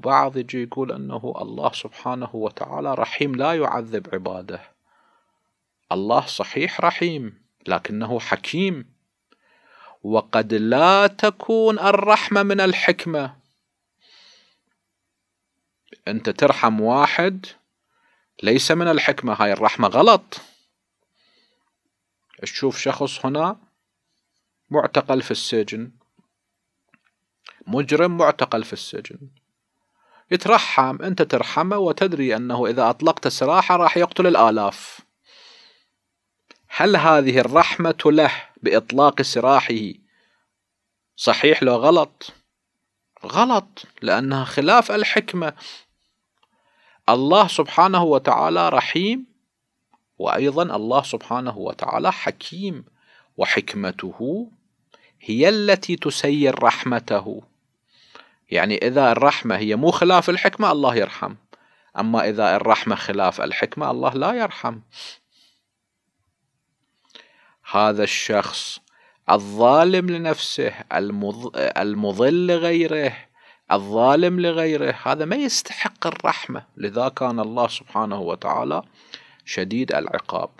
بعض يجي يقول أنه الله سبحانه وتعالى رحيم لا يعذب عباده الله صحيح رحيم لكنه حكيم وقد لا تكون الرحمة من الحكمة أنت ترحم واحد ليس من الحكمة هاي الرحمة غلط تشوف شخص هنا معتقل في السجن مجرم معتقل في السجن يترحم أنت ترحمه وتدري أنه إذا أطلقت سراحه راح يقتل الآلاف هل هذه الرحمة له بإطلاق سراحه صحيح لو غلط غلط لأنها خلاف الحكمة الله سبحانه وتعالى رحيم وأيضا الله سبحانه وتعالى حكيم وحكمته هي التي تسير رحمته يعني إذا الرحمة هي مو خلاف الحكمة الله يرحم أما إذا الرحمة خلاف الحكمة الله لا يرحم هذا الشخص الظالم لنفسه المضل لغيره الظالم لغيره هذا ما يستحق الرحمة لذا كان الله سبحانه وتعالى شديد العقاب